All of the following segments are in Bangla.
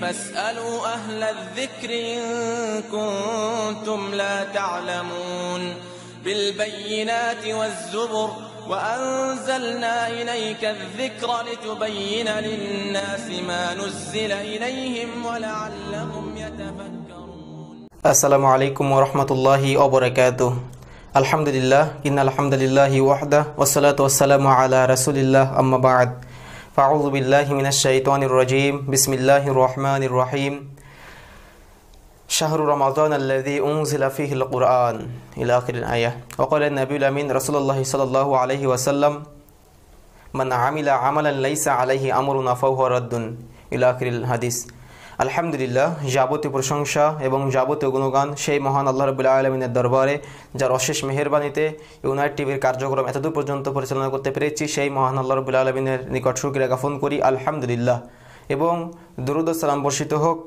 فاسألوا أهل الذكر إن كنتم لا تعلمون بالبينات والزبر وأنزلنا إليك الذكر لتبين للناس ما نزل إليهم ولعلهم يتفكرون السلام عليكم ورحمة الله وبركاته الحمد لله إن الحمد لله وحده والصلاة والسلام على رسول الله أما بعد فأعوذ بالله من الشيطان الرجيم بسم الله الرحمن الرحيم شهر رمضان الذي أنزل فيه القرآن إلى آخر الآية وقال النبي الأمين رسول الله صلى الله عليه وسلم من عمل عملا ليس عليه أمرنا فهو رد إلى آخر الحديث আলহামদুলিল্লাহ যাবতীয় প্রশংসা এবং যাবতীয় গুণগান সেই মহান আল্লাহ রবুল্লাহ আলমিনের দরবারে যার অশেষ মেহরবানিতে ইউনাইট টিভির কার্যক্রম এতদূর পর্যন্ত পরিচালনা করতে পেরেছি সেই মহান আল্লাহ রবুল্লাহ আলমিনের নিকট সুক্রিয়া জ্ঞাপন করি আলহামদুলিল্লাহ এবং দরুদ বর্ষিত হোক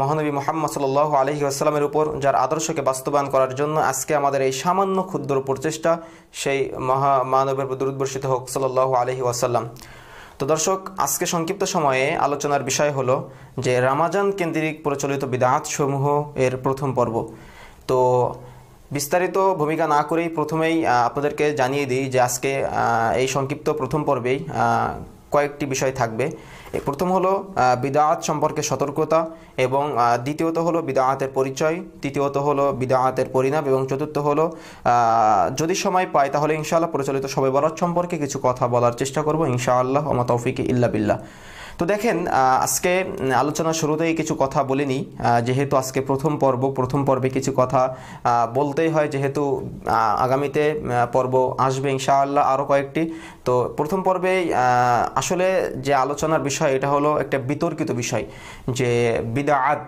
মহানবী মোহাম্মদ সাল আলহি আসসালামের উপর যার আদর্শকে বাস্তবায়ন করার জন্য আজকে আমাদের এই সামান্য ক্ষুদ্র প্রচেষ্টা সেই মহা মানবের দুর্বর্ষিত হোক সাল আলহি আসাল্লাম তো দর্শক আজকে সংক্ষিপ্ত সময়ে আলোচনার বিষয় হলো যে রামাজান কেন্দ্রিক প্রচলিত বিদাত সমূহ এর প্রথম পর্ব তো বিস্তারিত ভূমিকা না করেই প্রথমেই আপনাদেরকে জানিয়ে দিই যে আজকে এই সংক্ষিপ্ত প্রথম পর্বেই কয়েকটি বিষয় থাকবে প্রথম হলো বিদাহাত সম্পর্কে সতর্কতা এবং দ্বিতীয়ত হলো বিদাহাতের পরিচয় তৃতীয়ত হলো বিদাহাতের পরিণাম এবং চতুর্থ হলো যদি সময় পাই তাহলে ইনশাআল্লাহ প্রচলিত সবাই বরাত সম্পর্কে কিছু কথা বলার চেষ্টা করব ইনশাআল্লাহ ওমা তৌফিকে ইল্লা বিল্লাহ তো দেখেন আজকে আলোচনা শুরুতেই কিছু কথা বলিনি যেহেতু আজকে প্রথম পর্ব প্রথম পর্বে কিছু কথা বলতেই হয় যেহেতু আগামীতে পর্ব আসবে ইনশাআল্লাহ আরও কয়েকটি তো প্রথম পর্বেই আসলে যে আলোচনার বিষয় এটা হলো একটা বিতর্কিত বিষয় যে বিদাআত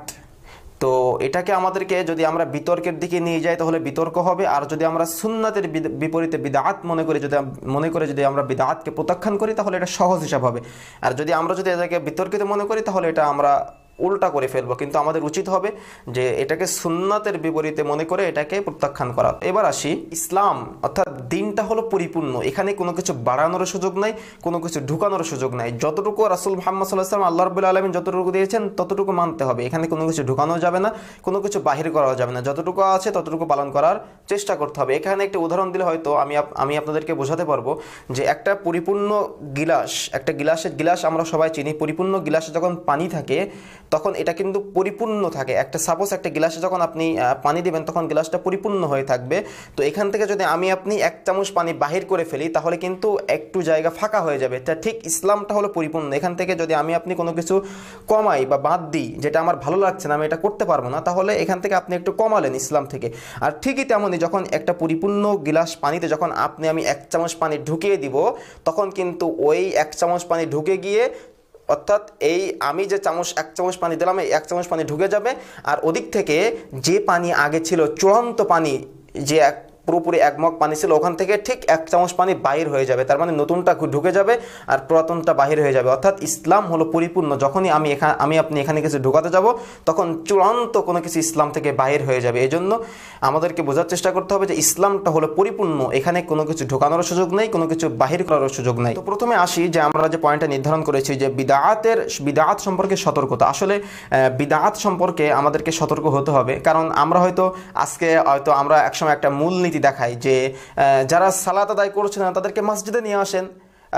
তো এটাকে আমাদেরকে যদি আমরা বিতর্কের দিকে নিয়ে যাই তাহলে বিতর্ক হবে আর যদি আমরা সুন্নাতের বিপরীতে বিদাত মনে করি যদি মনে করে যদি আমরা বিদাতকে প্রত্যাখ্যান করি তাহলে এটা সহজ হিসাব হবে আর যদি আমরা যদি এটাকে বিতর্কিত মনে করি তাহলে এটা আমরা উল্টা করে ফেলবো কিন্তু আমাদের উচিত হবে যে এটাকে সুন্নাতের বিপরীতে মনে করে এটাকে প্রত্যাখ্যান করা এবার আসি ইসলাম অর্থাৎ দিনটা হলো পরিপূর্ণ এখানে কোনো কিছু বাড়ানোর সুযোগ নাই কোনো কিছু ঢুকানোর সুযোগ নাই যতটুকু রাসুল মোহাম্মদ সাল্লাহ আল্লাহ রবুল্লা আলমী যতটুকু দিয়েছেন ততটুকু মানতে হবে এখানে কোনো কিছু ঢুকানো যাবে না কোনো কিছু বাহির করাও যাবে না যতটুকু আছে ততটুকু পালন করার চেষ্টা করতে হবে এখানে একটি উদাহরণ দিলে হয়তো আমি আমি আপনাদেরকে বোঝাতে পারবো যে একটা পরিপূর্ণ গিলাস একটা গিলাসের গিলাস আমরা সবাই চিনি পরিপূর্ণ গিলাসে যখন পানি থাকে তখন এটা কিন্তু পরিপূর্ণ থাকে একটা সাপোজ একটা গ্লাসে যখন আপনি পানি দেবেন তখন গ্লাসটা পরিপূর্ণ হয়ে থাকবে তো এখান থেকে যদি আমি আপনি এক চামচ পানি বাহির করে ফেলি তাহলে কিন্তু একটু জায়গা ফাঁকা হয়ে যাবে তা ঠিক ইসলামটা হলো পরিপূর্ণ এখান থেকে যদি আমি আপনি কোনো কিছু কমাই বা বাদ দিই যেটা আমার ভালো লাগছে না আমি এটা করতে পারবো না তাহলে এখান থেকে আপনি একটু কমালেন ইসলাম থেকে আর ঠিকই তেমনই যখন একটা পরিপূর্ণ গিলাস পানিতে যখন আপনি আমি এক চামচ পানি ঢুকিয়ে দিব তখন কিন্তু ওই এক চামচ পানি ঢুকে গিয়ে অর্থাৎ এই আমি যে চামচ এক চামচ পানি দিলাম এই এক চামচ পানি ঢুকে যাবে আর ওদিক থেকে যে পানি আগে ছিল চূড়ান্ত পানি যে এক পুরোপুরি এক মগ পানি ছিল ওখান থেকে ঠিক এক চামচ পানি বাহির হয়ে যাবে তার মানে নতুনটা ঢুকে যাবে আর পুরাতনটা বাহির হয়ে যাবে অর্থাৎ ইসলাম হলো পরিপূর্ণ যখনই আমি এখানে আমি আপনি এখানে কিছু ঢুকাতে যাব তখন চূড়ান্ত কোনো কিছু ইসলাম থেকে বাহির হয়ে যাবে এই জন্য আমাদেরকে বোঝার চেষ্টা করতে হবে যে ইসলামটা হলো পরিপূর্ণ এখানে কোনো কিছু ঢুকানোর সুযোগ নেই কোনো কিছু বাহির করারও সুযোগ নেই তো প্রথমে আসি যে আমরা যে পয়েন্টটা নির্ধারণ করেছি যে বিদায়াতের বিদায়াত সম্পর্কে সতর্কতা আসলে বিদায়াত সম্পর্কে আমাদেরকে সতর্ক হতে হবে কারণ আমরা হয়তো আজকে হয়তো আমরা একসময় একটা মূলনীতি রীতি দেখায় যে যারা সালাত আদায় করছে না তাদেরকে মসজিদে নিয়ে আসেন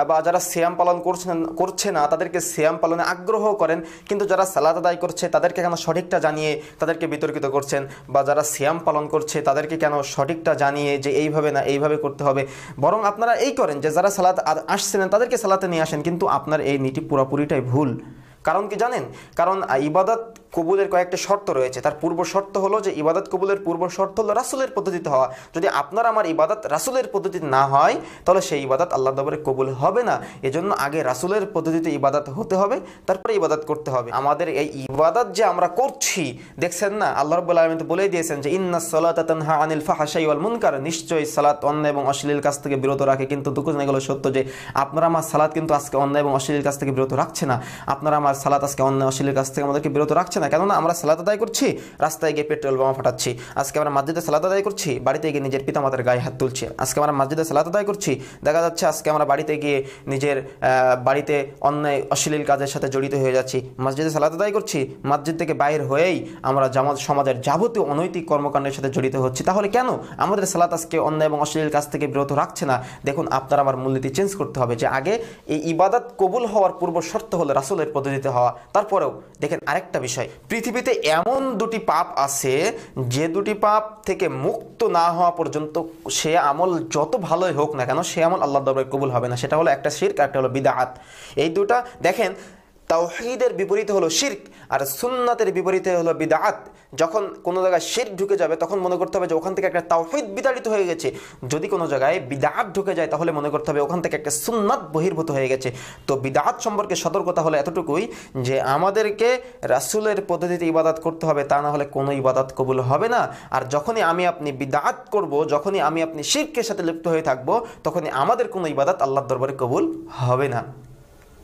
বা যারা শ্যাম পালন করছেন করছে না তাদেরকে শ্যাম পালনে আগ্রহ করেন কিন্তু যারা সালাদ আদায় করছে তাদেরকে কেন সঠিকটা জানিয়ে তাদেরকে বিতর্কিত করছেন বা যারা শ্যাম পালন করছে তাদেরকে কেন সঠিকটা জানিয়ে যে এইভাবে না এইভাবে করতে হবে বরং আপনারা এই করেন যে যারা সালাদ আসছেন তাদেরকে সালাতে নিয়ে আসেন কিন্তু আপনার এই নীতি পুরোপুরিটাই ভুল কারণ কি জানেন কারণ ইবাদত কবুলের কয়েকটা শর্ত রয়েছে তার পূর্ব শর্ত হলো যে ইবাদত কবুলের পূর্ব শর্ত হলো রাসুলের পদ্ধতিতে হওয়া যদি আপনার আমার ইবাদত রাসুলের পদ্ধতিতে না হয় তাহলে সেই ইবাদত আল্লাহ দরবারে কবুল হবে না এজন্য আগে রাসুলের পদ্ধতিতে ইবাদত হতে হবে তারপরে ইবাদত করতে হবে আমাদের এই ইবাদত যে আমরা করছি দেখছেন না আল্লাহ রব্বুল আলমিন বলেই দিয়েছেন যে ইন্না সলাতানহা আনিল ফাহাশাই ওয়াল মুনকার নিশ্চয়ই সালাত অন্য এবং অশ্লীল কাছ থেকে বিরত রাখে কিন্তু দুঃখ এগুলো সত্য যে আপনারা আমার সালাত কিন্তু আজকে অন্য এবং অশ্লীল কাছ থেকে বিরত রাখছে না আপনারা আমার সালাত আজকে অন্য অশ্লীল কাছ থেকে আমাদেরকে বিরত রাখছে হচ্ছে না কেননা আমরা সালাদ আদায় করছি রাস্তায় গিয়ে পেট্রোল বোমা ফাটাচ্ছি আজকে আমরা মসজিদে সালাদ আদায় করছি বাড়িতে গিয়ে নিজের পিতামাতার গায়ে হাত তুলছি আজকে আমরা মসজিদে সালাদ আদায় করছি দেখা যাচ্ছে আজকে আমরা বাড়িতে গিয়ে নিজের বাড়িতে অন্যায় অশ্লীল কাজের সাথে জড়িত হয়ে যাচ্ছি মসজিদে সালাদ আদায় করছি মসজিদ থেকে বাইর হয়েই আমরা জামাত সমাজের যাবতীয় অনৈতিক কর্মকাণ্ডের সাথে জড়িত হচ্ছি তাহলে কেন আমাদের সালাত আজকে অন্যায় এবং অশ্লীল কাজ থেকে বিরত রাখছে না দেখুন আপনারা আমার মূলনীতি চেঞ্জ করতে হবে যে আগে এই ইবাদত কবুল হওয়ার পূর্ব শর্ত হলো রাসুলের পদ্ধতিতে হওয়া তারপরেও দেখেন আরেকটা বিষয় পৃথিবীতে এমন দুটি পাপ আছে যে দুটি পাপ থেকে মুক্ত না হওয়া পর্যন্ত সে আমল যত ভালোই হোক না কেন সে আমল আল্লাহ দরবারে কবুল হবে না সেটা হলো একটা শির্ক একটা হলো বিদাহাত এই দুটা দেখেন তাওহিদের বিপরীতে হলো শির্ক আর সুন্নাতের বিপরীতে হলো বিদাত যখন কোনো জায়গায় শির ঢুকে যাবে তখন মনে করতে হবে যে ওখান থেকে একটা তাওহিদ বিতাড়িত হয়ে গেছে যদি কোনো জায়গায় বিদাত ঢুকে যায় তাহলে মনে করতে হবে ওখান থেকে একটা সুন্নাত বহির্ভূত হয়ে গেছে তো বিদাত সম্পর্কে সতর্কতা হলো এতটুকুই যে আমাদেরকে রাসুলের পদ্ধতিতে ইবাদাত করতে হবে তা না হলে কোনো ইবাদাত কবুল হবে না আর যখনই আমি আপনি বিদাত করব যখনই আমি আপনি শির্কের সাথে লিপ্ত হয়ে থাকব তখনই আমাদের কোনো ইবাদাত আল্লাহর দরবারে কবুল হবে না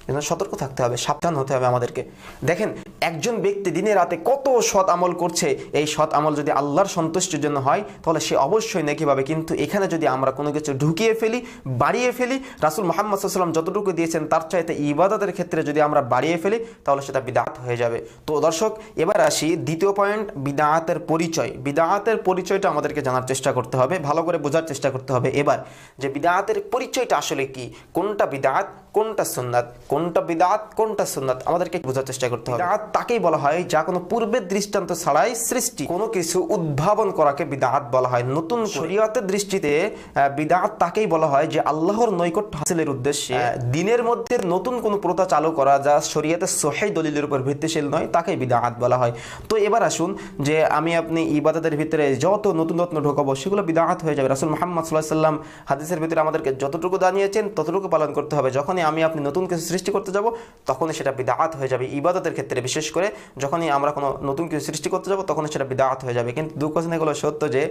এজন্য সতর্ক থাকতে হবে সাবধান হতে হবে আমাদেরকে দেখেন একজন ব্যক্তি দিনে রাতে কত সৎ আমল করছে এই সৎ আমল যদি আল্লাহর সন্তুষ্টির জন্য হয় তাহলে সে অবশ্যই নাকি পাবে কিন্তু এখানে যদি আমরা কোনো কিছু ঢুকিয়ে ফেলি বাড়িয়ে ফেলি রাসুল মোহাম্মদ সাল্লাম যতটুকু দিয়েছেন তার চাইতে ইবাদতের ক্ষেত্রে যদি আমরা বাড়িয়ে ফেলি তাহলে সেটা বিদাত হয়ে যাবে তো দর্শক এবার আসি দ্বিতীয় পয়েন্ট বিদাহাতের পরিচয় বিদাহাতের পরিচয়টা আমাদেরকে জানার চেষ্টা করতে হবে ভালো করে বোঝার চেষ্টা করতে হবে এবার যে বিদাহাতের পরিচয়টা আসলে কি কোনটা বিদাত কোনটা সুন্নাত কোনটা বিদাত কোনটা সুন্নাত আমাদেরকে বোঝার চেষ্টা করতে হবে বিদাত তাকেই বলা হয় যা কোনো পূর্বের দৃষ্টান্ত ছাড়াই সৃষ্টি কোনো কিছু উদ্ভাবন করাকে বিদাত বলা হয় নতুন শরীয়তের দৃষ্টিতে বিদাত তাকেই বলা হয় যে আল্লাহর নৈকট্য হাসিলের উদ্দেশ্যে হ্যাঁ। দিনের মধ্যে নতুন কোনো প্রথা চালু করা যা শরীয়তের সহি দলিলের উপর ভিত্তিশীল নয় তাকেই বিদাত বলা হয় তো এবার আসুন যে আমি আপনি ইবাদতের ভিতরে যত নতুন রত্ন ঢোকাবো সেগুলো বিদাত হয়ে যাবে রাসুল মোহাম্মদ সাল্লাহ সাল্লাম হাদিসের ভিতরে আমাদেরকে যতটুকু জানিয়েছেন ততটুকু পালন করতে হবে যখনই আমি আপনি নতুন কিছু সৃষ্টি করতে যাব তখনই সেটা বিদাহাত হয়ে যাবে ইবাদতের ক্ষেত্রে বিশেষ করে যখনই আমরা কোনো নতুন কিছু সৃষ্টি করতে যাব তখন সেটা বিদাহাত হয়ে যাবে কিন্তু দুঃখ এগুলো সত্য যে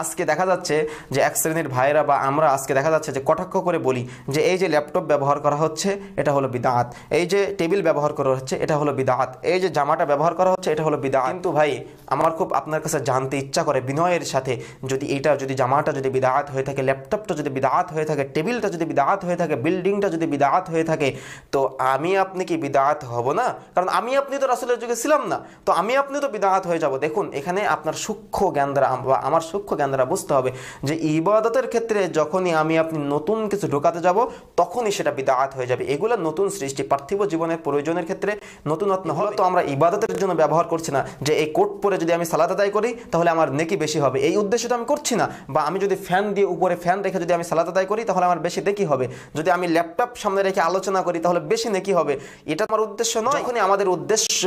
আজকে দেখা যাচ্ছে যে এক শ্রেণীর ভাইরা বা আমরা আজকে দেখা যাচ্ছে যে কটাক্ষ করে বলি যে এই যে ল্যাপটপ ব্যবহার করা হচ্ছে এটা হলো বিদাহাত এই যে টেবিল ব্যবহার করা হচ্ছে এটা হলো বিদাত এই যে জামাটা ব্যবহার করা হচ্ছে এটা হলো বিদাহাত কিন্তু ভাই আমার খুব আপনার কাছে জানতে ইচ্ছা করে বিনয়ের সাথে যদি এটা যদি জামাটা যদি বিদাহাত হয়ে থাকে ল্যাপটপটা যদি বিদাত হয়ে থাকে টেবিলটা যদি বিদাত হয়ে থাকে বিল্ডিংটা যদি বিদাত বিদাত হয়ে থাকে তো আমি আপনি কি বিদাত হব না কারণ আমি আপনি তো রাসুলের যুগে ছিলাম না তো আমি আপনি তো বিদাত হয়ে যাব দেখুন এখানে আপনার সূক্ষ্ম জ্ঞান দ্বারা বা আমার সূক্ষ্ম জ্ঞান দ্বারা বুঝতে হবে যে ইবাদতের ক্ষেত্রে যখনই আমি আপনি নতুন কিছু ঢোকাতে যাব তখনই সেটা বিদাত হয়ে যাবে এগুলো নতুন সৃষ্টি পার্থিব জীবনের প্রয়োজনের ক্ষেত্রে নতুনত্ন হলে তো আমরা ইবাদতের জন্য ব্যবহার করছি না যে এই কোট পরে যদি আমি সালাদ আদায় করি তাহলে আমার নেকি বেশি হবে এই উদ্দেশ্য তো আমি করছি না বা আমি যদি ফ্যান দিয়ে উপরে ফ্যান রেখে যদি আমি সালাদ আদায় করি তাহলে আমার বেশি দেখি হবে যদি আমি ল্যাপটপ সামনে রেখে আলোচনা করি তাহলে বেশি নাকি হবে এটা আমার উদ্দেশ্য নয় যখনই আমাদের উদ্দেশ্য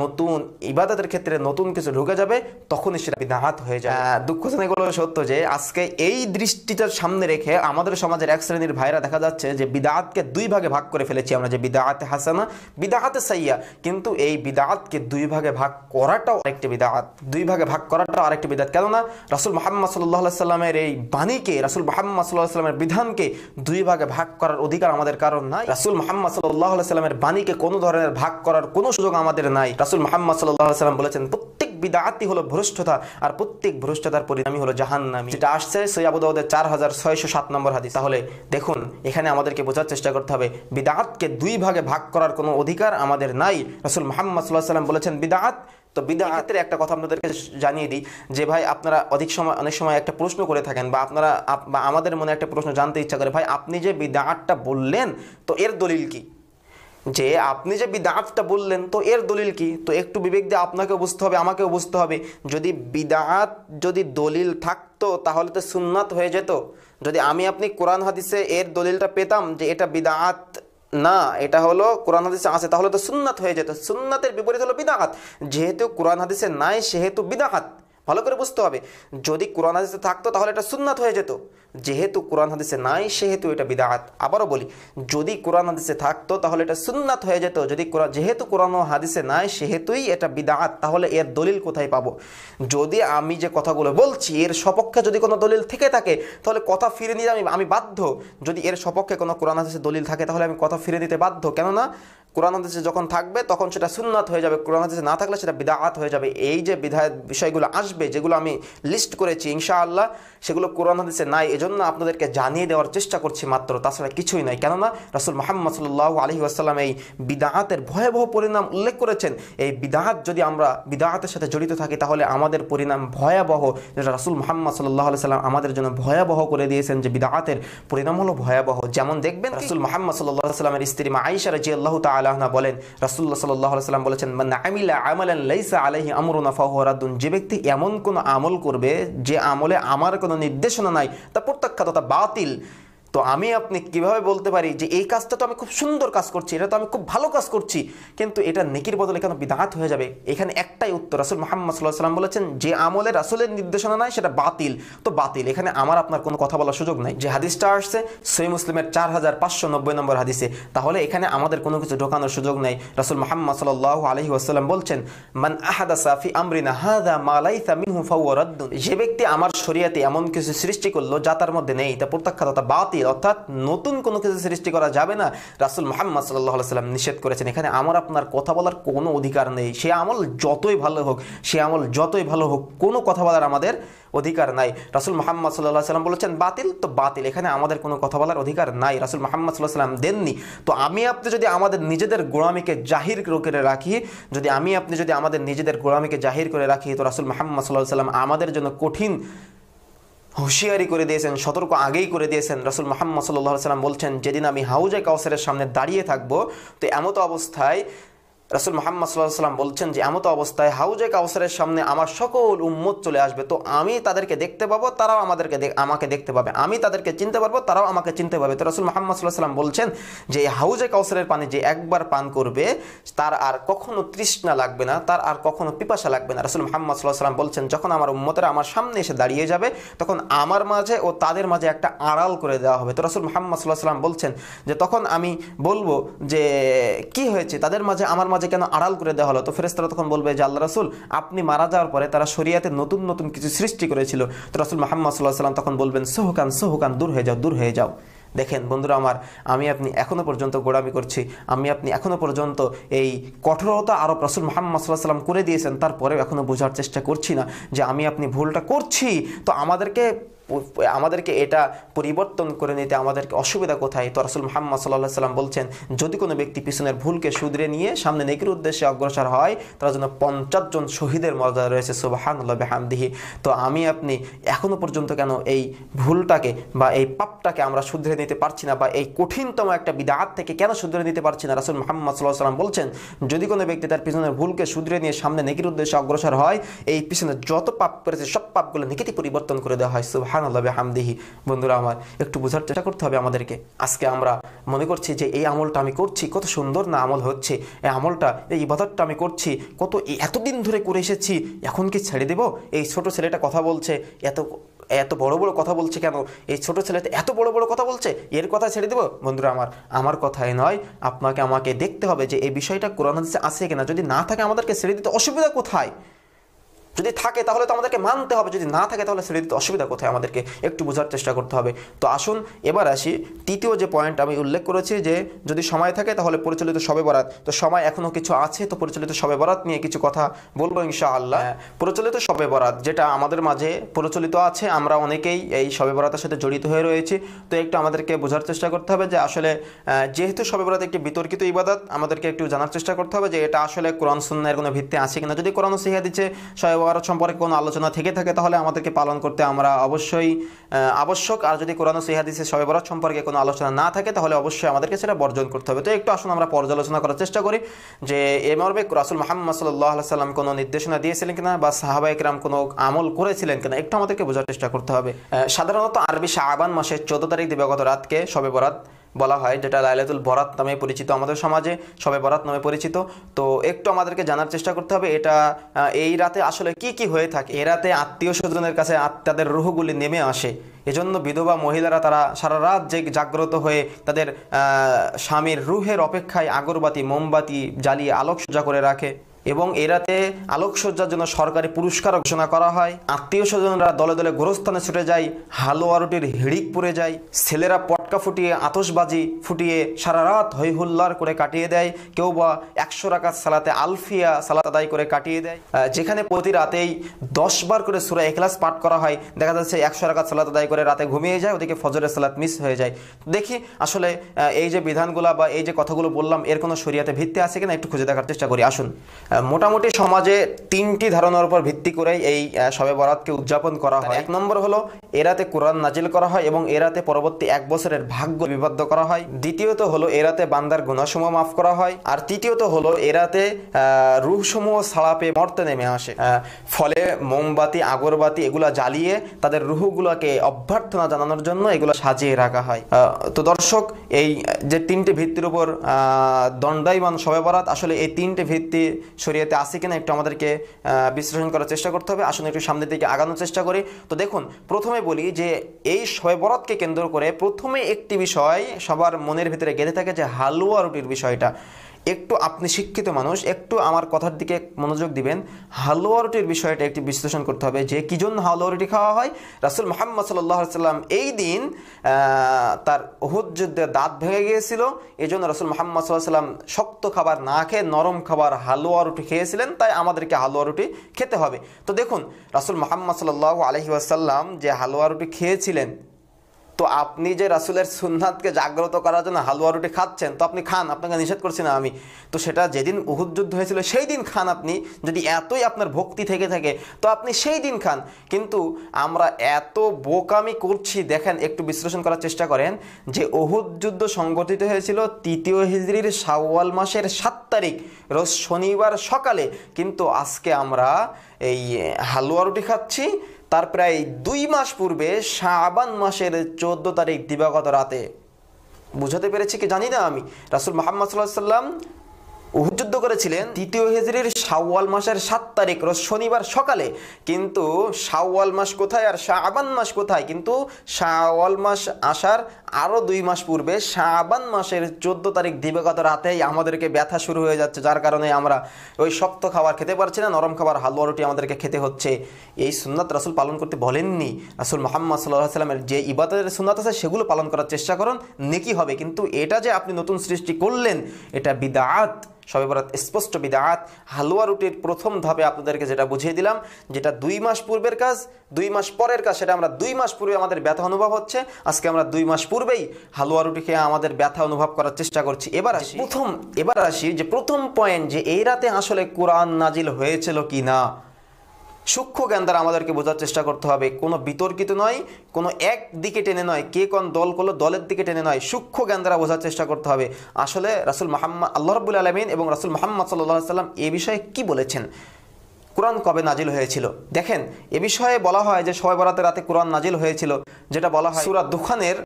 নতুন ইবাদতের ক্ষেত্রে নতুন কিছু ঢুকে যাবে তখনই সেটা বিধাহাত হয়ে যায় হ্যাঁ, দুঃখজনক হলো সত্য যে আজকে এই দৃষ্টিটার সামনে রেখে আমাদের সমাজের এক শ্রেণীর ভাইরা দেখা যাচ্ছে যে বিদাহাতকে দুই ভাগে ভাগ করে ফেলেছি আমরা যে বিদাহাতে হাসানা বিদাহাতে সাইয়া কিন্তু এই বিদাহাতকে দুই ভাগে ভাগ করাটাও আরেকটি বিদাহাত দুই ভাগে ভাগ করাটাও আরেকটি বিদাত কেননা রাসুল মোহাম্মদ সাল্লাহ সাল্লামের এই বাণীকে রাসুল মোহাম্মদ সাল্লাহ সাল্লামের বিধানকে দুই ভাগে ভাগ করার অধিকার আমাদের কার কারণ নাই রাসুল মোহাম্মদ সাল্লাহ সাল্লামের বাণীকে কোনো ধরনের ভাগ করার কোনো সুযোগ আমাদের নাই রাসুল মোহাম্মদ সাল্লাহ সাল্লাম বলেছেন প্রত্যেক বিদাতি হলো ভ্রষ্টতা আর প্রত্যেক ভ্রষ্টতার পরিণামী হলো জাহান্নামি যেটা আসছে সৈয়াবুদাউদের চার হাজার ছয়শো সাত নম্বর হাদিস তাহলে দেখুন এখানে আমাদেরকে বোঝার চেষ্টা করতে হবে বিদাতকে দুই ভাগে ভাগ করার কোনো অধিকার আমাদের নাই রাসুল মোহাম্মদ সাল্লাহ সাল্লাম বলেছেন বিদাত তো বিদা ক্ষেত্রে একটা কথা আপনাদেরকে জানিয়ে দিই যে ভাই আপনারা অধিক সময় অনেক সময় একটা প্রশ্ন করে থাকেন বা আপনারা বা আমাদের মনে একটা প্রশ্ন জানতে ইচ্ছা করে ভাই আপনি যে বিদাআটটা বললেন তো এর দলিল কি যে আপনি যে বিদাতটা বললেন তো এর দলিল কি তো একটু বিবেক দিয়ে আপনাকেও বুঝতে হবে আমাকেও বুঝতে হবে যদি বিদাত যদি দলিল থাকতো তাহলে তো সুন্নাত হয়ে যেত যদি আমি আপনি কোরআন হাদিসে এর দলিলটা পেতাম যে এটা বিদাত না এটা হলো কোরআন হাদিসে আছে তাহলে তো সুন্নাত হয়ে যেত সুন্নাতের বিপরীত হলো বিদাহাত যেহেতু কোরআন হাদিসে নাই সেহেতু বিদাহাত ভালো করে বুঝতে হবে যদি কোরআন হাদিসে থাকতো তাহলে এটা সুন্নাত হয়ে যেত যেহেতু কোরআন হাদিসে নাই সেহেতু এটা বিদাত আবারও বলি যদি কোরআন হাদিসে থাকতো তাহলে এটা সুন্নাত হয়ে যেত যদি যেহেতু কোরআন ও হাদিসে নাই সেহেতুই এটা বিদাত তাহলে এর দলিল কোথায় পাবো যদি আমি যে কথাগুলো বলছি এর সপক্ষে যদি কোনো দলিল থেকে থাকে তাহলে কথা ফিরে নিতে আমি আমি বাধ্য যদি এর সপক্ষে কোনো কোরআন হাদিসে দলিল থাকে তাহলে আমি কথা ফিরে নিতে বাধ্য কেননা কোরআন হাদিসে যখন থাকবে তখন সেটা সুন্নাত হয়ে যাবে কোরআন হাদিসে না থাকলে সেটা বিদাআত হয়ে যাবে এই যে বিধায় বিষয়গুলো আসবে যেগুলো আমি লিস্ট করেছি ইনশাআল্লাহ সেগুলো কোরআন হাদিসে নাই এজন্য আপনাদেরকে জানিয়ে দেওয়ার চেষ্টা করছি মাত্র তাছাড়া কিছুই নাই কেননা রাসুল মোহাম্মদ সাল্লাহ আলহি আসসালাম এই বিদাহাতের ভয়াবহ পরিণাম উল্লেখ করেছেন এই বিদাহাত যদি আমরা বিদাহাতের সাথে জড়িত থাকি তাহলে আমাদের পরিণাম ভয়াবহ যেটা রাসুল মোহাম্মদ সাল্লাহ আলি সাল্লাম আমাদের জন্য ভয়াবহ করে দিয়েছেন যে বিদাহাতের পরিণাম হলো ভয়াবহ যেমন দেখবেন রাসুল মোহাম্মদ সাল্লাহ সাল্লামের স্ত্রী মা আইসার জি আল্লাহ তা আলাহনা বলেন রাসুল্লাহ সাল্লাহ সাল্লাম বলেছেন মানে আমিলা আমালান লাইসা আলাহি আমরুনা ফাহরাদুন যে ব্যক্তি এমন কোনো আমল করবে যে আমলে আমার কোনো নির্দেশনা নাই তা প্রত্যাখ্যাত তা বাতিল তো আমি আপনি কিভাবে বলতে পারি যে এই কাজটা তো আমি খুব সুন্দর কাজ করছি এটা তো আমি খুব ভালো কাজ করছি কিন্তু এটা নেকির বদলে কেন বিদাহাত হয়ে যাবে এখানে একটাই উত্তর রাসুল মোহাম্মদ সাল্লাহ সাল্লাম বলেছেন যে আমলে রাসুলের নির্দেশনা নাই সেটা বাতিল তো বাতিল এখানে আমার আপনার কোনো কথা বলার সুযোগ নাই যে হাদিসটা আসছে সেই মুসলিমের চার হাজার পাঁচশো নব্বই নম্বর হাদিসে তাহলে এখানে আমাদের কোনো কিছু ঢোকানোর সুযোগ নাই রাসুল মোহাম্মদ সাল্লাহ আলহি আসসালাম বলছেন মান আহাদা সাফি আমরিনা হাদা মালাইসা মিনহু রাদ্দুন যে ব্যক্তি আমার শরিয়াতে এমন কিছু সৃষ্টি করলো যা তার মধ্যে নেই তা প্রত্যাখ্যাত বাতিল অর্থাৎ নতুন কোনো কিছু সৃষ্টি করা যাবে না রাসুল মোহাম্মদ সাল্লাহ সাল্লাম নিষেধ করেছেন এখানে আমার আপনার কথা বলার কোনো অধিকার নেই সে আমল যতই ভালো হোক সে আমল যতই ভালো হোক কোনো কথা বলার আমাদের অধিকার নাই রাসুল মোহাম্মদ সাল্লাহ সাল্লাম বলেছেন বাতিল তো বাতিল এখানে আমাদের কোনো কথা বলার অধিকার নাই রাসুল মোহাম্মদ সাল্লাহ সাল্লাম দেননি তো আমি আপনি যদি আমাদের নিজেদের গোড়ামিকে জাহির করে রাখি যদি আমি আপনি যদি আমাদের নিজেদের গোড়ামিকে জাহির করে রাখি তো রাসুল মোহাম্মদ সাল্লাহ সাল্লাম আমাদের জন্য কঠিন হুঁশিয়ারি করে দিয়েছেন সতর্ক আগেই করে দিয়েছেন রসুল মোহাম্মদ সাল্লাহ সাল্লাম বলছেন যেদিন আমি হাউজে কাউসারের সামনে দাঁড়িয়ে থাকবো তো এমতো অবস্থায় রাসুল মোহাম্মদ সাল্লাহ সাল্লাম বলছেন যে এমতো অবস্থায় হাউজে কাউসারের সামনে আমার সকল উম্মত চলে আসবে তো আমি তাদেরকে দেখতে পাবো তারাও আমাদেরকে আমাকে দেখতে পাবে আমি তাদেরকে চিনতে পারবো তারাও আমাকে চিনতে পাবে তো রাসুল মোহাম্মদ সাল্লাহ সাল্লাম বলছেন যে হাউজে কাউসারের পানি যে একবার পান করবে তার আর কখনো তৃষ্ণা লাগবে না তার আর কখনো পিপাসা লাগবে না রাসুল মোহাম্মদ সাল্লাহ সাল্লাম বলছেন যখন আমার উম্মতেরা আমার সামনে এসে দাঁড়িয়ে যাবে তখন আমার মাঝে ও তাদের মাঝে একটা আড়াল করে দেওয়া হবে তো রাসুল মোহাম্মদ সাল্লাহ সাল্লাম বলছেন যে তখন আমি বলবো যে কি হয়েছে তাদের মাঝে আমার মাঝে নামাজে কেন আড়াল করে দেওয়া হলো তো ফেরেস্তারা তখন বলবে যে আল্লাহ রাসুল আপনি মারা যাওয়ার পরে তারা শরিয়াতে নতুন নতুন কিছু সৃষ্টি করেছিল তো রাসুল মাহমদ সাল্লাহ সাল্লাম তখন বলবেন সোহকান সোহকান দূর হয়ে যাও দূর হয়ে যাও দেখেন বন্ধুরা আমার আমি আপনি এখনও পর্যন্ত গোড়ামি করছি আমি আপনি এখনও পর্যন্ত এই কঠোরতা আরও রসুল মোহাম্মদ সাল্লাহ সাল্লাম করে দিয়েছেন তারপরেও এখনও বোঝার চেষ্টা করছি না যে আমি আপনি ভুলটা করছি তো আমাদেরকে আমাদেরকে এটা পরিবর্তন করে নিতে আমাদেরকে অসুবিধা কোথায় তো রসুল মোহাম্মদ সাল্লাহ সাল্লাম বলছেন যদি কোনো ব্যক্তি পিছনের ভুলকে শুধরে নিয়ে সামনে নেকির উদ্দেশ্যে অগ্রসর হয় তার জন্য পঞ্চাশ জন শহীদের মর্যাদা রয়েছে সোবাহানুল্লাহ বেহামদিহি তো আমি আপনি এখনও পর্যন্ত কেন এই ভুলটাকে বা এই পাপটাকে আমরা শুধরে নিতে পারছি না বা এই কঠিনতম একটা বিদাত থেকে কেন শুধরে নিতে পারছি না রাসুল মোহাম্মদ সাল্লাহ সাল্লাম বলছেন যদি কোনো ব্যক্তি তার পিছনের ভুলকে শুধরে নিয়ে সামনে নেকির উদ্দেশ্যে অগ্রসর হয় এই পিছনে যত পাপ করেছে সব পাপগুলো নেকিতে পরিবর্তন করে দেওয়া হয় সুবাহান সুবাহান আল্লাহ বন্ধুরা আমার একটু বোঝার চেষ্টা করতে হবে আমাদেরকে আজকে আমরা মনে করছি যে এই আমলটা আমি করছি কত সুন্দর না আমল হচ্ছে এই আমলটা এই ইবাদতটা আমি করছি কত এতদিন ধরে করে এসেছি এখন কি ছেড়ে দেব এই ছোট ছেলেটা কথা বলছে এত এত বড় বড় কথা বলছে কেন এই ছোট ছেলেটা এত বড় বড় কথা বলছে এর কথা ছেড়ে দেবো বন্ধুরা আমার আমার কথাই নয় আপনাকে আমাকে দেখতে হবে যে এই বিষয়টা কোরআন হাদিসে আছে কিনা যদি না থাকে আমাদেরকে ছেড়ে দিতে অসুবিধা কোথায় যদি থাকে তাহলে তো আমাদেরকে মানতে হবে যদি না থাকে তাহলে ছেড়ে দিতে অসুবিধা কোথায় আমাদেরকে একটু বোঝার চেষ্টা করতে হবে তো আসুন এবার আসি তৃতীয় যে পয়েন্ট আমি উল্লেখ করেছি যে যদি সময় থাকে তাহলে পরিচালিত সবে বরাত তো সময় এখনও কিছু আছে তো পরিচালিত সবে বরাত নিয়ে কিছু কথা বলবো ইনশা আল্লাহ হ্যাঁ। প্রচলিত সবে বরাত যেটা আমাদের মাঝে প্রচলিত আছে আমরা অনেকেই এই সবে বরাতের সাথে জড়িত হয়ে রয়েছি তো একটু আমাদেরকে বোঝার চেষ্টা করতে হবে যে আসলে যেহেতু সবে বরাত একটি বিতর্কিত ইবাদত আমাদেরকে একটু জানার চেষ্টা করতে হবে যে এটা আসলে কোরআন সুন্নার কোনো ভিত্তি আছে কিনা যদি কোরআন সিহা দিচ্ছে সবে তাবারক সম্পর্কে কোনো আলোচনা থেকে থাকে তাহলে আমাদেরকে পালন করতে আমরা অবশ্যই আবশ্যক আর যদি কোরআন সেহাদিসে সবে বরাত সম্পর্কে কোনো আলোচনা না থাকে তাহলে অবশ্যই আমাদেরকে সেটা বর্জন করতে হবে তো একটু আসুন আমরা পর্যালোচনা করার চেষ্টা করি যে এ মর্বে রাসুল মাহমদ সাল্লাহ সাল্লাম কোনো নির্দেশনা দিয়েছিলেন কিনা বা সাহাবা ইকরাম কোনো আমল করেছিলেন কিনা একটু আমাদেরকে বোঝার চেষ্টা করতে হবে সাধারণত আরবি শাহবান মাসের চোদ্দ তারিখ দিবাগত রাতকে শবে বরাত বলা হয় যেটা লাইলাতুল বরাত নামে পরিচিত আমাদের সমাজে সবে বরাত নামে পরিচিত তো একটু আমাদেরকে জানার চেষ্টা করতে হবে এটা এই রাতে আসলে কি কি হয়ে থাকে এ রাতে আত্মীয় স্বজনের কাছে তাদের রুহগুলি নেমে আসে এজন্য বিধবা মহিলারা তারা সারা রাত যে জাগ্রত হয়ে তাদের স্বামীর রুহের অপেক্ষায় আগরবাতি মোমবাতি জ্বালিয়ে আলোকসজ্জা করে রাখে এবং এরাতে আলোকসজ্জার জন্য সরকারি পুরস্কার ঘোষণা করা হয় আত্মীয় স্বজনরা দলে দলে গোরস্থানে ছুটে যায় হালুয়া রুটির হিড়িক পুড়ে যায় ছেলেরা পটকা ফুটিয়ে আতসবাজি ফুটিয়ে সারা রাত হৈহুল্লার করে কাটিয়ে দেয় কেউ বা একশো রাকাত সালাতে আলফিয়া সালাত আদায় করে কাটিয়ে দেয় যেখানে প্রতি রাতেই দশ বার করে সুরা এখলাস পাঠ করা হয় দেখা যাচ্ছে একশো রাকাত সালাত আদায় করে রাতে ঘুমিয়ে যায় ওদিকে ফজরের সালাত মিস হয়ে যায় দেখি আসলে এই যে বিধানগুলা বা এই যে কথাগুলো বললাম এর কোনো শরিয়াতে ভিত্তি আছে কিনা একটু খুঁজে দেখার চেষ্টা করি আসুন মোটামুটি সমাজে তিনটি ধারণার উপর ভিত্তি করেই এই শবে বরাতকে উদযাপন করা হয় এক নম্বর হলো এরাতে কোরআন নাজিল করা হয় এবং এরাতে পরবর্তী এক বছরের ভাগ্য বিবদ্ধ করা হয় দ্বিতীয়ত হলো এরাতে বান্দার গুণাসমূহ মাফ করা হয় আর তৃতীয়ত হলো এরাতে রুহসমূহ ছাড়া পেয়ে মর্তে নেমে আসে ফলে মোমবাতি আগরবাতি এগুলা জ্বালিয়ে তাদের রুহগুলোকে অভ্যর্থনা জানানোর জন্য এগুলো সাজিয়ে রাখা হয় তো দর্শক এই যে তিনটি ভিত্তির উপর দণ্ডায়মান শবে বরাত আসলে এই তিনটি ভিত্তি শরীয়তে আসে কিনা একটু আমাদেরকে বিশ্লেষণ করার চেষ্টা করতে হবে আসলে একটু সামনের দিকে আগানোর চেষ্টা করি তো দেখুন প্রথমে বলি যে এই শয়বরতকে কেন্দ্র করে প্রথমে একটি বিষয় সবার মনের ভিতরে গেঁথে থাকে যে হালুয়া রুটির বিষয়টা একটু আপনি শিক্ষিত মানুষ একটু আমার কথার দিকে মনোযোগ দিবেন হালুয়া রুটির বিষয়টা একটি বিশ্লেষণ করতে হবে যে কী জন্য হালুয়া রুটি খাওয়া হয় রাসুল মোহাম্মদ সাল্লাহ সাল্লাম এই দিন তার ওহুদ যুদ্ধে দাঁত ভেঙে গিয়েছিল এই জন্য রাসুল মোহাম্মদ সাল্লাহ সাল্লাম শক্ত খাবার না খেয়ে নরম খাবার হালুয়া রুটি খেয়েছিলেন তাই আমাদেরকে হালুয়া রুটি খেতে হবে তো দেখুন রাসুল মোহাম্মদ সাল্লাহ আলহিউসাল্লাম যে হালুয়া রুটি খেয়েছিলেন তো আপনি যে রাসুলের সুন্নাতকে জাগ্রত করার জন্য হালুয়া রুটি খাচ্ছেন তো আপনি খান আপনাকে নিষেধ করছি না আমি তো সেটা যেদিন উহুদ যুদ্ধ হয়েছিল সেই দিন খান আপনি যদি এতই আপনার ভক্তি থেকে থাকে তো আপনি সেই দিন খান কিন্তু আমরা এত বোকামি করছি দেখেন একটু বিশ্লেষণ করার চেষ্টা করেন যে অহুদ যুদ্ধ সংগঠিত হয়েছিল তৃতীয় হিজড়ির শাওয়াল মাসের সাত তারিখ রোজ শনিবার সকালে কিন্তু আজকে আমরা এই হালুয়া রুটি খাচ্ছি তার প্রায় দুই মাস পূর্বে শাহবান মাসের চোদ্দ তারিখ দিবাগত রাতে বুঝাতে পেরেছি কি জানি না আমি রাসুল মোহাম্মদ সাল্লাহ সাল্লাম উহযুদ্ধ করেছিলেন তৃতীয় হেজরির শাওয়াল মাসের সাত তারিখ রোজ শনিবার সকালে কিন্তু শাওয়াল মাস কোথায় আর শাহবান মাস কোথায় কিন্তু শাওয়াল মাস আসার আরও দুই মাস পূর্বে শাবান মাসের চোদ্দ তারিখ দিবাগত রাতেই আমাদেরকে ব্যথা শুরু হয়ে যাচ্ছে যার কারণে আমরা ওই শক্ত খাবার খেতে পারছি না নরম খাবার হালুয়া রুটি আমাদেরকে খেতে হচ্ছে এই সুন্নাত রাসুল পালন করতে বলেননি রাসুল মোহাম্মদ সাল্লাহ সাল্লামের যে ইবাদতের সুন্নাত আছে সেগুলো পালন করার চেষ্টা করুন নেকি হবে কিন্তু এটা যে আপনি নতুন সৃষ্টি করলেন এটা বিদাত সবে বরাত স্পষ্ট বিদাত হালুয়া রুটির প্রথম ধাপে আপনাদেরকে যেটা বুঝিয়ে দিলাম যেটা দুই মাস পূর্বের কাজ দুই মাস পরের কাজ সেটা আমরা দুই মাস পূর্বে আমাদের ব্যথা অনুভব হচ্ছে আজকে আমরা দুই মাস পূর্বে পূর্বেই হালুয়া রুটি খেয়ে আমাদের ব্যথা অনুভব করার চেষ্টা করছি এবার আসি প্রথম এবার আসি যে প্রথম পয়েন্ট যে এই রাতে আসলে কোরআন নাজিল হয়েছিল কি না সূক্ষ্ম জ্ঞান দ্বারা আমাদেরকে বোঝার চেষ্টা করতে হবে কোনো বিতর্কিত নয় কোনো এক দিকে টেনে নয় কে কোন দল করলো দলের দিকে টেনে নয় সূক্ষ্ম জ্ঞান দ্বারা বোঝার চেষ্টা করতে হবে আসলে রাসুল মাহমা আল্লাহ রবুল আলমিন এবং রাসুল মাহমদ সাল্লাহ সাল্লাম এ বিষয়ে কি বলেছেন কোরআন কবে নাজিল হয়েছিল দেখেন এ বিষয়ে বলা হয় যে সবাই বরাতে রাতে কোরআন নাজিল হয়েছিল যেটা বলা হয় সুরা দুখানের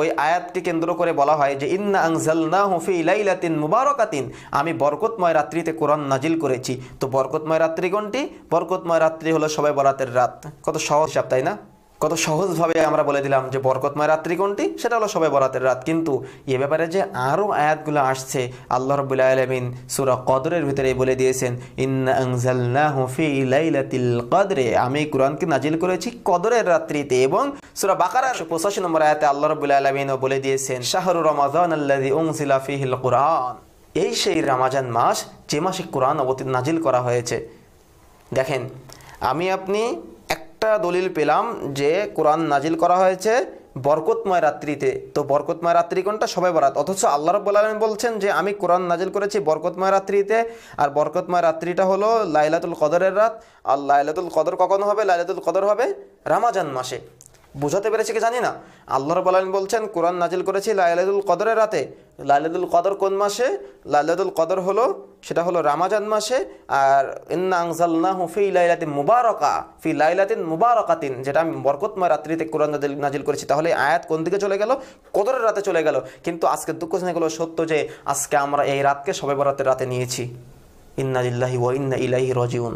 ওই আয়াতকে কেন্দ্র করে বলা হয় যে ইন্না আংজালনা হুফি ইলাইলাতিন মুবারকাতিন আমি বরকতময় রাত্রিতে কোরআন নাজিল করেছি তো বরকতময় রাত্রি কোনটি বরকতময় রাত্রি হলো সবাই বরাতের রাত কত সহজ হিসাব তাই না কত সহজভাবে আমরা বলে দিলাম যে বরকতময় রাত্রি কোনটি সেটা হলো সবে বরাতের রাত কিন্তু এ ব্যাপারে যে আরও আয়াতগুলো আসছে আল্লাহ রবুল্লা আলমিন সুরা কদরের ভিতরে বলে দিয়েছেন কদরে আমি কোরআনকে নাজিল করেছি কদরের রাত্রিতে এবং সুরা বাকার পঁচাশি নম্বর আয়াতে আল্লাহ রবুল্লা আলমিনও বলে দিয়েছেন শাহরু রমাজান আল্লাদি কোরআন এই সেই রামাজান মাস যে মাসে কোরআন অবতীর্ণ নাজিল করা হয়েছে দেখেন আমি আপনি একটা দলিল পেলাম যে কোরআন নাজিল করা হয়েছে বরকতময় রাত্রিতে তো বরকতময় রাত্রি কোনটা সবাই বরাত অথচ আল্লাহ রব্বুল আলম বলছেন যে আমি কোরআন নাজিল করেছি বরকতময় রাত্রিতে আর বরকতময় রাত্রিটা হলো লাইলাতুল কদরের রাত আর লাইলাতুল কদর কখন হবে লাইলাতুল কদর হবে রামাজান মাসে বোঝাতে পেরেছি কি জানি না আল্লাহ রব বলছেন কোরআন নাজিল করেছি লাইলাদুল কদরের রাতে লাইলাদুল কদর কোন মাসে লাইলাদুল কদর হলো সেটা হলো রামাজান মাসে আর ইন্না আংজাল্না হুফি লাইলাতিন মুবারকা ফি লাইলাতিন মুবারকাতিন যেটা আমি বরকতময় রাত্রিতে কোরআন নাজিল করেছি তাহলে আয়াত কোন দিকে চলে গেল কদরের রাতে চলে গেল কিন্তু আজকে দুঃখ গেলো সত্য যে আজকে আমরা এই রাতকে সবে বরাতের রাতে নিয়েছি ইন্না ইল্লাহি ও ইন্না ইলাহি রজিউন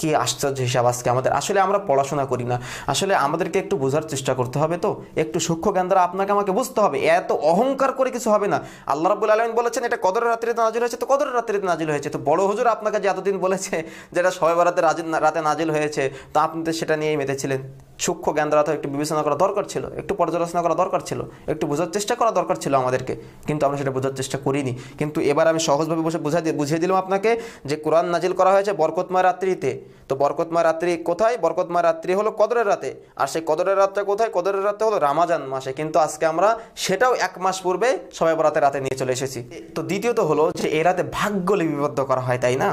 কি আশ্চর্য হিসাব আজকে আমাদের আসলে আমরা পড়াশোনা করি না আসলে আমাদেরকে একটু বোঝার চেষ্টা করতে হবে তো একটু সূক্ষ্ম জ্ঞান দ্বারা আপনাকে আমাকে বুঝতে হবে এত অহংকার করে কিছু হবে না আল্লাহ রাবুল আলম বলেছেন এটা কদর রাত্রিতে নাজিল হয়েছে তো কদর রাত্রিতে নাজিল হয়েছে তো বড় হজুর আপনাকে যে এতদিন বলেছে যেটা সবাই রাতে রাতে নাজিল হয়েছে তা আপনি তো সেটা নিয়েই মেতেছিলেন সূক্ষ্ম জ্ঞান দ্বারা তো একটু বিবেচনা করা দরকার ছিল একটু পর্যালোচনা করা দরকার ছিল একটু বোঝার চেষ্টা করা দরকার ছিল আমাদেরকে কিন্তু আমরা সেটা বোঝার চেষ্টা করিনি কিন্তু এবার আমি সহজভাবে বসে দিয়ে বুঝিয়ে দিলাম আপনাকে যে কোরআন নাজিল করা হয়েছে বরকতময় রাত্রিতে তো বরকতময় রাত্রি কোথায় বরকতময় রাত্রি হলো কদরের রাতে আর সেই কদরের রাত্রে কোথায় কদরের রাতে হলো রামাজান মাসে কিন্তু আজকে আমরা সেটাও এক মাস পূর্বে সবাই বরাতে রাতে নিয়ে চলে এসেছি তো দ্বিতীয়ত হলো যে এ রাতে ভাগ্য লিপিবদ্ধ করা হয় তাই না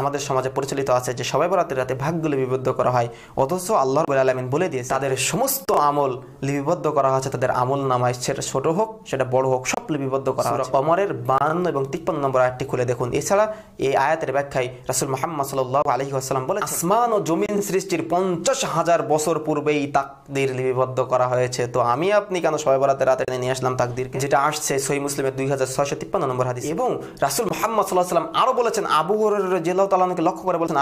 আমাদের সমাজে পরিচালিত আছে যে সবাই বরাতের রাতে ভাগগুলো লিপিবদ্ধ করা হয় অথচ আল্লাহ আলমিন বলে দিয়ে তাদের সমস্ত আমল লিপিবদ্ধ করা হয়েছে তাদের আমল নামায় সেটা ছোট হোক সেটা বড় হোক সব লিপিবদ্ধ করা হয় অমরের বান্ন এবং তিপ্পান্ন নম্বর আয়াতটি খুলে দেখুন এছাড়া এই আয়াতের ব্যাখ্যায় রাসুল মোহাম্মদ সাল আলহি আসসালাম বলে আসমান ও জমিন সৃষ্টির পঞ্চাশ হাজার বছর পূর্বেই তাকদির লিপিবদ্ধ করা হয়েছে তো আমি আপনি কেন সবাই বরাতে রাতে নিয়ে আসলাম তাকদির যেটা আসছে সহি মুসলিমের দুই হাজার ছয়শো তিপ্পান্ন নম্বর হাদিস এবং রাসুল মোহাম্মদ সাল্লাহ সাল্লাম আরও বলেছেন আবু হরের জেলা আল্লাহ তালাকে লক্ষ্য করে বলছেন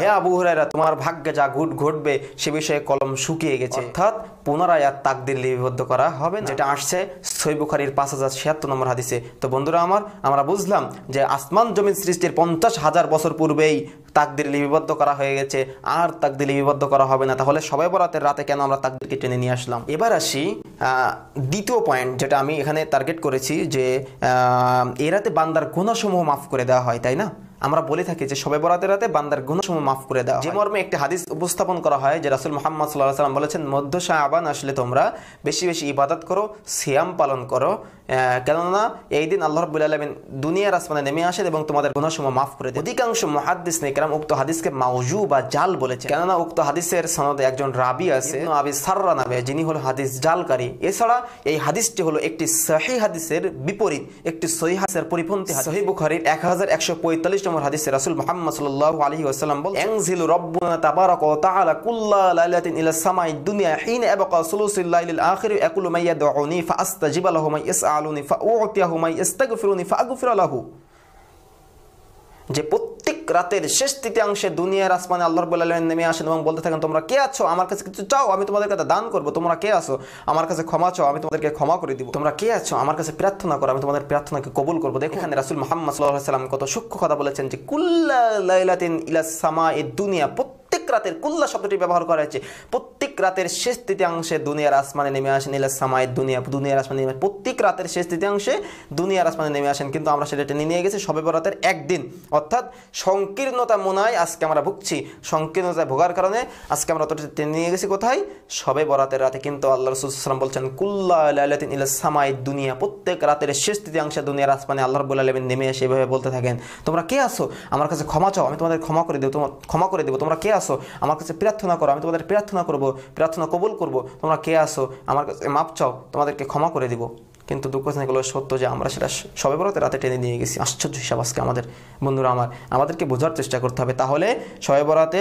হে আবু হরাইরা তোমার ভাগ্যে যা ঘুট ঘটবে সে বিষয়ে কলম শুকিয়ে গেছে অর্থাৎ পুনরায় আর তাকদির লিপিবদ্ধ করা হবে যেটা আসছে সৈবুখারির পাঁচ হাজার ছিয়াত্তর নম্বর হাদিসে তো বন্ধুরা আমার আমরা বুঝলাম যে আসমান জমিন সৃষ্টির পঞ্চাশ হাজার বছর পূর্বেই তাকদির লিপিবদ্ধ করা হয়ে গেছে আর তাকদির লিপিবদ্ধ করা হবে না তাহলে সবাই বরাতের রাতে কেন আমরা তাকদিরকে টেনে নিয়ে আসলাম এবার আসি দ্বিতীয় পয়েন্ট যেটা আমি এখানে টার্গেট করেছি যে এরাতে বান্দার গুণাসমূহ মাফ করে দেওয়া হয় তাই না আমরা বলে থাকি যে সবে বরাতে রাতে বান্দার গুণসমূহ মাফ করে দেওয়া যে মর্মে একটি হাদিস উপস্থাপন করা হয় যে রাসুল মোহাম্মদ সাল্লাহ সাল্লাম বলেছেন মধ্য আবান আসলে তোমরা বেশি বেশি ইবাদত করো সিয়াম পালন করো কেননা এই দিন আল্লাহ রবুল আলমিন দুনিয়ার আসমানে নেমে আসেন এবং তোমাদের গুণসমূহ মাফ করে দেয় অধিকাংশ মহাদ্দিস নেকরাম উক্ত হাদিসকে মাউজু বা জাল বলেছে কেননা উক্ত হাদিসের সনদে একজন রাবি আছে আবি সাররা নামে যিনি হল হাদিস জালকারী এছাড়া এই হাদিসটি হলো একটি সহি হাদিসের বিপরীত একটি সহি হাদিসের পরিপন্থী সহি বুখারির এক হাজার একশো পঁয়তাল্লিশ নম্বর হাদিসে রাসুল মোহাম্মদ সাল্লাহ আলহি ওয়াসাল্লাম বল এংজিল রব্বুনা তাবারাক ও তাআলা কুল্লা লাইলাতিন ইলা সামাই দুনিয়া হিন আবাকা সুলুসিল লাইলিল আখির ইয়াকুলু মাইয়াদউনি ফাআস্তাজিব লাহু মাই ইয়াসআলুনি ফাউতিহু মাই ইস্তাগফিরুনি ফাআগফির লাহু যে প্রত্যেক রাতের শেষ তৃতীয়াংশে দুনিয়ার আসমানে আল্লাহ রবুল্লা নেমে আসেন এবং বলতে থাকেন তোমরা কে আছো আমার কাছে কিছু চাও আমি তোমাদের কাছে দান করবো তোমরা কে আছো আমার কাছে ক্ষমা চাও আমি তোমাদেরকে ক্ষমা করে দিব তোমরা কে আছো আমার কাছে প্রার্থনা করো আমি তোমাদের প্রার্থনাকে কবুল করবো দেখো এখানে রাসুল মোহাম্মদ সাল্লাহ সাল্লাম কত সূক্ষ্ম কথা বলেছেন যে কুল্লা লাইলাতিন ইলা সামা এ দুনিয়া প্রত্যেক রাতের কুল্লা শব্দটি ব্যবহার করা হয়েছে প্রত্যেক রাতের শেষ তৃতীয়াংশে দুনিয়ার আসমানে নেমে আসেন ইলা সামায় দুনিয়া দুনিয়ার আসমানে নেমে প্রত্যেক রাতের শেষ তৃতীয়াংশে দুনিয়ার আসমানে নেমে আসেন কিন্তু আমরা সেটা টেনে নিয়ে গেছি সবে বরাতের একদিন অর্থাৎ সংকীর্ণতা মনায় আজকে আমরা ভুগছি সংকীর্ণতায় ভোগার কারণে আজকে আমরা অতটা টেনে নিয়ে গেছি কোথায় সবে বরাতের রাতে কিন্তু আল্লাহ রসুলাম বলছেন কুল্লা আলাতিন ইলা সামাই দুনিয়া প্রত্যেক রাতের শেষ তৃতীয়াংশে দুনিয়ার আসমানে আল্লাহ রবুল আলমিন নেমে এসে এভাবে বলতে থাকেন তোমরা কে আসো আমার কাছে ক্ষমা চাও আমি তোমাদের ক্ষমা করে দেবো তোমার ক্ষমা করে দেবো তোমরা কে আসো আমার কাছে প্রার্থনা করো আমি তোমাদের প্রার্থনা করব প্রার্থনা কবুল করব তোমরা কে আসো আমার কাছে মাপ চাও তোমাদেরকে ক্ষমা করে দিব কিন্তু দুঃখ হলো সত্য যে আমরা সেটা সবে বরাতে রাতে টেনে নিয়ে গেছি আশ্চর্য হিসাব আজকে আমাদের বন্ধুরা আমার আমাদেরকে বোঝার চেষ্টা করতে হবে তাহলে সবে বরাতে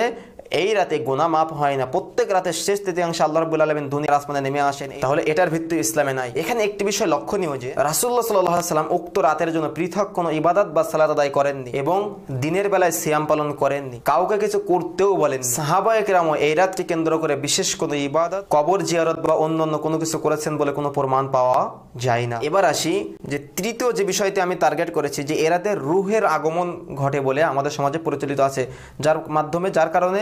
এই রাতে গোনা মাপ হয় না প্রত্যেক রাতে শেষ তৃতীয়াংশ আল্লাহ রবুল আলমিন দুনিয়ার আসমানে নেমে আসেন তাহলে এটার ভিত্তি ইসলামে নাই এখানে একটি বিষয় লক্ষণীয় যে রাসুল্লাহ সাল্লাহ সাল্লাম উক্ত রাতের জন্য পৃথক কোনো ইবাদত বা সালাদ আদায় করেননি এবং দিনের বেলায় সিয়াম পালন করেননি কাউকে কিছু করতেও বলেন সাহাবা একরামও এই রাতকে কেন্দ্র করে বিশেষ কোনো ইবাদত কবর জিয়ারত বা অন্য অন্য কোনো কিছু করেছেন বলে কোনো প্রমাণ পাওয়া যায় না এবার আসি যে তৃতীয় যে বিষয়টি আমি টার্গেট করেছি যে এরাতে রুহের আগমন ঘটে বলে আমাদের সমাজে প্রচলিত আছে যার মাধ্যমে যার কারণে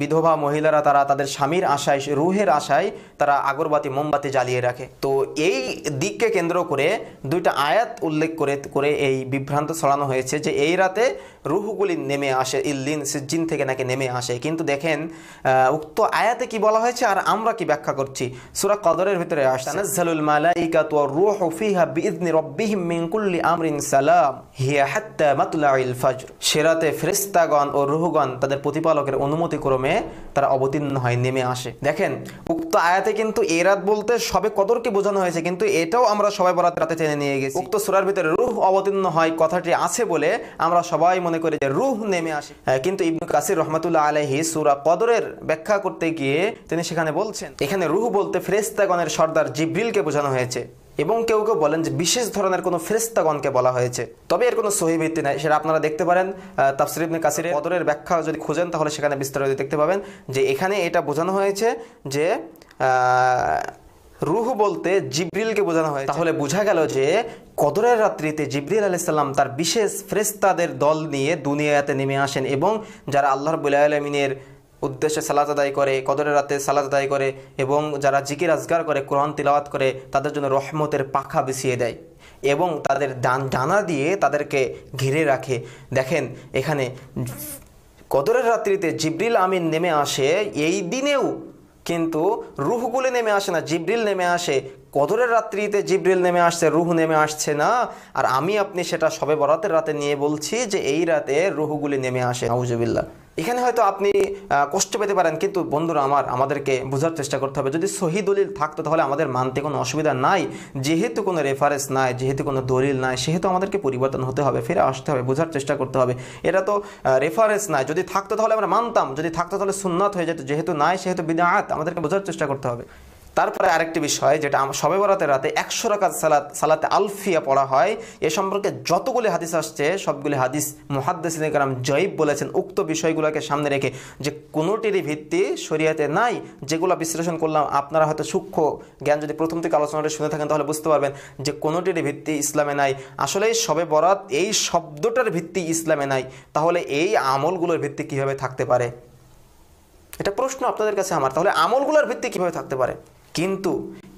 বিধবা মহিলারা তারা তাদের স্বামীর আশায় রুহের আশায় তারা আগরবাতি মোমবাতি জ্বালিয়ে রাখে তো এই দিককে কেন্দ্র করে দুইটা আয়াত উল্লেখ করে করে এই বিভ্রান্ত ছড়ানো হয়েছে যে এই রাতে রুহুগুলি নেমে আসে ইল্লিন সিজ্জিন থেকে নাকি নেমে আসে কিন্তু দেখেন উক্ত আয়াতে কি বলা হয়েছে আর আমরা কি ব্যাখ্যা করছি সুরা কদরের ভিতরে মালাইকা তু ফিহা মিন কুল্লি আমরিন সালাম হিয়া হাত্তা মাতলাইল সেরাতে ফেরেশতাগণ ও রুহুগণ তাদের প্রতিপালকের অনুমতি ক্রমে তারা অবতীর্ণ হয় নেমে আসে দেখেন উক্ত আয়াতে কিন্তু এরাত বলতে সবে কদরকে বোঝানো হয়েছে কিন্তু এটাও আমরা সবাই বরাত রাতে টেনে নিয়ে গেছি উক্ত সুরার ভিতরে রুহ অবতীর্ণ হয় কথাটি আছে বলে আমরা সবাই মনে মনে করে যে রুহ নেমে আসে হ্যাঁ, কিন্তু ইবনু কাসির রহমতুল্লাহ আলহি সুরা কদরের ব্যাখ্যা করতে গিয়ে তিনি সেখানে বলছেন এখানে রুহ বলতে ফ্রেস্তাগণের সর্দার জিব্রিলকে বোঝানো হয়েছে এবং কেউ কেউ বলেন যে বিশেষ ধরনের কোনো ফেরেস্তাগণকে বলা হয়েছে তবে এর কোনো সহি ভিত্তি নাই সেটা আপনারা দেখতে পারেন তাফসির ইবনে কাসিরের কদরের ব্যাখ্যা যদি খোঁজেন তাহলে সেখানে বিস্তারিত দেখতে পাবেন যে এখানে এটা বোঝানো হয়েছে যে রুহ বলতে জিব্রিলকে বোঝানো হয় তাহলে বোঝা গেল যে কদরের রাত্রিতে জিব্রিল আলাইসাল্লাম তার বিশেষ ফ্রেস্তাদের দল নিয়ে দুনিয়াতে নেমে আসেন এবং যারা আল্লাহর বুল্লাহ আলমিনের উদ্দেশ্যে সালাদ আদায় করে কদরের রাতে সালাদ আদায় করে এবং যারা জিকির আজগার করে কোরআন তিলাওয়াত করে তাদের জন্য রহমতের পাখা বিছিয়ে দেয় এবং তাদের ডান ডানা দিয়ে তাদেরকে ঘিরে রাখে দেখেন এখানে কদরের রাত্রিতে জিব্রিল আমিন নেমে আসে এই দিনেও কিন্তু রুহগুলি নেমে আসে না জিবরিল নেমে আসে কদরের রাত্রিতে জিব্রিল নেমে আসছে রুহ নেমে আসছে না আর আমি আপনি সেটা সবে বরাতের রাতে নিয়ে বলছি যে এই রাতে রুহগুলি নেমে আসে আউজবিল্লা এখানে হয়তো আপনি কষ্ট পেতে পারেন কিন্তু বন্ধুরা আমার আমাদেরকে বোঝার চেষ্টা করতে হবে যদি সহি দলিল থাকতো তাহলে আমাদের মানতে কোনো অসুবিধা নাই যেহেতু কোনো রেফারেন্স নাই যেহেতু কোনো দলিল নাই সেহেতু আমাদেরকে পরিবর্তন হতে হবে ফিরে আসতে হবে বোঝার চেষ্টা করতে হবে এটা তো রেফারেন্স নাই যদি থাকতো তাহলে আমরা মানতাম যদি থাকতো তাহলে সুন্নাত হয়ে যেত যেহেতু নাই সেহেতু বিদাত আমাদেরকে বোঝার চেষ্টা করতে হবে তারপরে আরেকটি বিষয় যেটা সবে বরাতে রাতে একশো রকাত সালাত সালাতে আলফিয়া পড়া হয় এ সম্পর্কে যতগুলি হাদিস আসছে সবগুলি হাদিস মহাদ্দেসিন কালাম জয়ীব বলেছেন উক্ত বিষয়গুলোকে সামনে রেখে যে কোনোটিরই ভিত্তি শরিয়াতে নাই যেগুলো বিশ্লেষণ করলাম আপনারা হয়তো সূক্ষ্ম জ্ঞান যদি প্রথম থেকে আলোচনাটা শুনে থাকেন তাহলে বুঝতে পারবেন যে কোনোটিরই ভিত্তি ইসলামে নাই আসলে সবে বরাত এই শব্দটার ভিত্তি ইসলামে নাই তাহলে এই আমলগুলোর ভিত্তি কীভাবে থাকতে পারে এটা প্রশ্ন আপনাদের কাছে আমার তাহলে আমলগুলোর ভিত্তি কীভাবে থাকতে পারে কিন্তু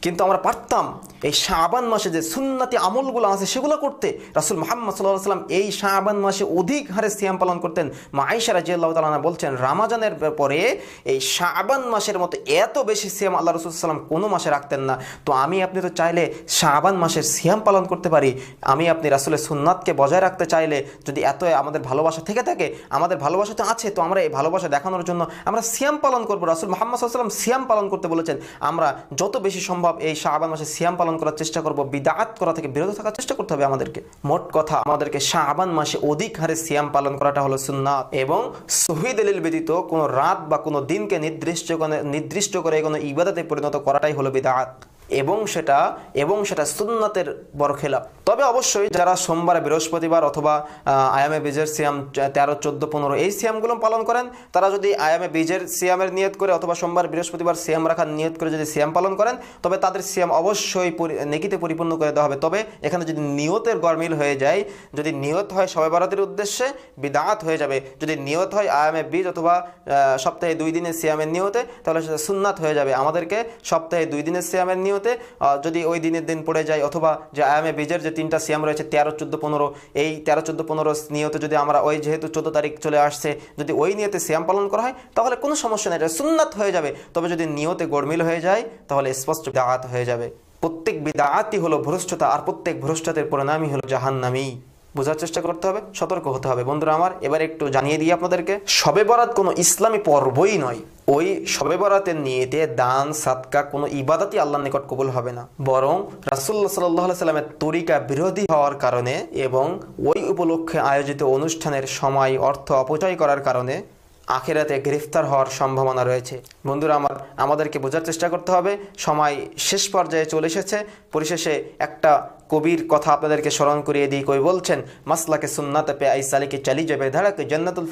কিন্তু আমরা পারতাম এই শাহবান মাসে যে সুন্নাতি আমলগুলো আছে সেগুলো করতে রাসুল মোহাম্মদ সাল্লাহ সাল্লাম এই শাহবান মাসে অধিক হারে সিয়াম পালন করতেন মা আইসা রাজিয়াল্লাহ তালানা বলছেন রামাজানের পরে এই শাহবান মাসের মতো এত বেশি সিয়াম আল্লাহ রসুল সাল্লাম কোনো মাসে রাখতেন না তো আমি আপনি তো চাইলে শাহবান মাসের সিয়াম পালন করতে পারি আমি আপনি রাসুলের সুন্নাতকে বজায় রাখতে চাইলে যদি এত আমাদের ভালোবাসা থেকে থাকে আমাদের ভালোবাসা তো আছে তো আমরা এই ভালোবাসা দেখানোর জন্য আমরা সিয়াম পালন করবো রাসুল মোহাম্মদ সাল্লাম সিয়াম পালন করতে বলেছেন আমরা যত বেশি সম্ভব সম্ভব এই শাহবান মাসে সিয়াম পালন করার চেষ্টা করব বিদাত করা থেকে বিরত থাকার চেষ্টা করতে হবে আমাদেরকে মোট কথা আমাদেরকে শাহবান মাসে অধিক হারে সিয়াম পালন করাটা হলো সুন্নাত এবং শহীদ দলিল ব্যতীত কোনো রাত বা কোনো দিনকে নির্দিষ্ট নির্দিষ্ট করে কোনো ইবাদতে পরিণত করাটাই হলো বিদাত এবং সেটা এবং সেটা সুন্নাতের বড় খেলা তবে অবশ্যই যারা সোমবার বৃহস্পতিবার অথবা আয়ামে বীজের সিয়াম তেরো চোদ্দো পনেরো এই সিয়ামগুলো পালন করেন তারা যদি আয়ামে বীজের সিয়ামের নিয়ত করে অথবা সোমবার বৃহস্পতিবার সিয়াম রাখার নিয়ত করে যদি সিয়াম পালন করেন তবে তাদের সিয়াম অবশ্যই নেকিতে পরিপূর্ণ করে দেওয়া হবে তবে এখানে যদি নিয়তের গরমিল হয়ে যায় যদি নিয়ত হয় সবাই ভারতের উদ্দেশ্যে বিদাঁত হয়ে যাবে যদি নিয়ত হয় আয়ামে বীজ অথবা সপ্তাহে দুই দিনের সিয়ামের নিয়তে তাহলে সেটা সুন্নাত হয়ে যাবে আমাদেরকে সপ্তাহে দুই দিনের সিয়ামের নিয়ত ভিডিওতে যদি ওই দিনের দিন পড়ে যায় অথবা যে আয়ামে বীজের যে তিনটা সিএম রয়েছে তেরো চোদ্দো পনেরো এই তেরো চোদ্দো পনেরো নিয়তে যদি আমরা ওই যেহেতু চোদ্দো তারিখ চলে আসছে যদি ওই নিয়তে সিএম পালন করা হয় তাহলে কোনো সমস্যা নেই সুন্নাত হয়ে যাবে তবে যদি নিয়তে গড়মিল হয়ে যায় তাহলে স্পষ্ট দাঁত হয়ে যাবে প্রত্যেক বিদাআতি হলো ভ্রষ্টতা আর প্রত্যেক ভ্রষ্টতার পরিণামই হলো জাহান্নামী বোঝার চেষ্টা করতে হবে সতর্ক হতে হবে বন্ধুরা আমার এবার একটু জানিয়ে দিই আপনাদেরকে সবে বরাত কোনো ইসলামী পর্বই নয় ওই সবে বরাতের নিয়েতে দান সাতকা কোনো ইবাদাতই আল্লাহর নিকট কবুল হবে না বরং রাসুল্লাহ সাল্লাহ সাল্লামের তরিকা বিরোধী হওয়ার কারণে এবং ওই উপলক্ষে আয়োজিত অনুষ্ঠানের সময় অর্থ অপচয় করার কারণে আখেরাতে গ্রেফতার হওয়ার সম্ভাবনা রয়েছে বন্ধুরা আমার আমাদেরকে বোঝার চেষ্টা করতে হবে সময় শেষ পর্যায়ে চলে এসেছে পরিশেষে একটা কবির কথা আপনাদেরকে স্মরণ করিয়ে দিই কই বলছেন মাসলাকে সুন্নাত পে আই সালিকে চালি যাবে ধারাক জন্নাতুল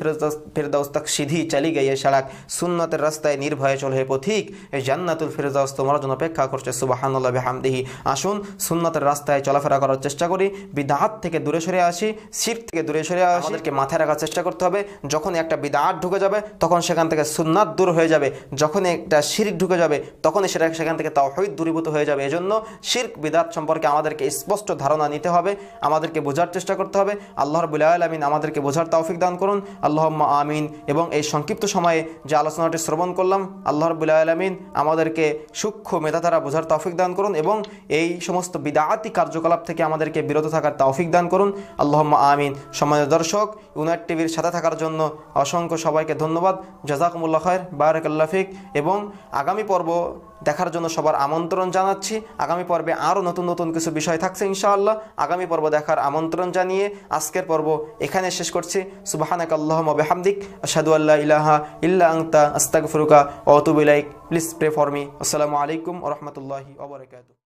ফিরদাউস তাক সিধি চালি গিয়ে সারাক সুন্নতের রাস্তায় নির্ভয়ে চলে পথিক এই জান্নাতুল ফিরদাউস তোমার জন্য অপেক্ষা করছে সুবাহানুল্লাহ হামদিহি আসুন সুন্নতের রাস্তায় চলাফেরা করার চেষ্টা করি বিদাহাত থেকে দূরে সরে আসি সিট থেকে দূরে সরে আসি আমাদেরকে মাথায় রাখার চেষ্টা করতে হবে যখন একটা বিদাহাত ঢুকে যাবে তখন সেখান থেকে সুন্নাত দূর হয়ে যাবে যখন একটা শির ঢুকে যাবে তখন সেটা সেখান থেকে তাও তাওহিদ দূরীভূত হয়ে যাবে এজন্য শির শির্ক বিদাত সম্পর্কে আমাদেরকে স্পষ্ট ধারণা নিতে হবে আমাদেরকে বোঝার চেষ্টা করতে হবে আল্লাহ রবুল্লা আলমিন আমাদেরকে বোঝার তৌফিক দান করুন আল্লাহ আমিন এবং এই সংক্ষিপ্ত সময়ে যে আলোচনাটি শ্রবণ করলাম আল্লাহ রবুল্লা আলমিন আমাদেরকে সূক্ষ্ম মেধাতারা বোঝার তৌফিক দান করুন এবং এই সমস্ত বিদাতি কার্যকলাপ থেকে আমাদেরকে বিরত থাকার তৌফিক দান করুন আল্লাহ আমিন সম্মানীয় দর্শক ইউনাইট টিভির সাথে থাকার জন্য অসংখ্য সবাইকে ধন্যবাদ জাজাকুমুল্লা খায়ের বারেক এবং আগামী পর্ব দেখার জন্য সবার আমন্ত্রণ জানাচ্ছি আগামী পর্বে আরও নতুন নতুন কিছু বিষয় থাকছে ইনশাআল্লাহ আগামী পর্ব দেখার আমন্ত্রণ জানিয়ে আজকের পর্ব এখানে শেষ করছি সুবাহানাক আল্লাহ বেহামদিক আসাদু আল্লাহ ইলাহা ইল্লা আংতা আস্তাক ফরুকা অতুবিলাইক প্লিজ প্রে ফর মি আসসালামু আলাইকুম রহমতুল্লাহি ওবরাকাতু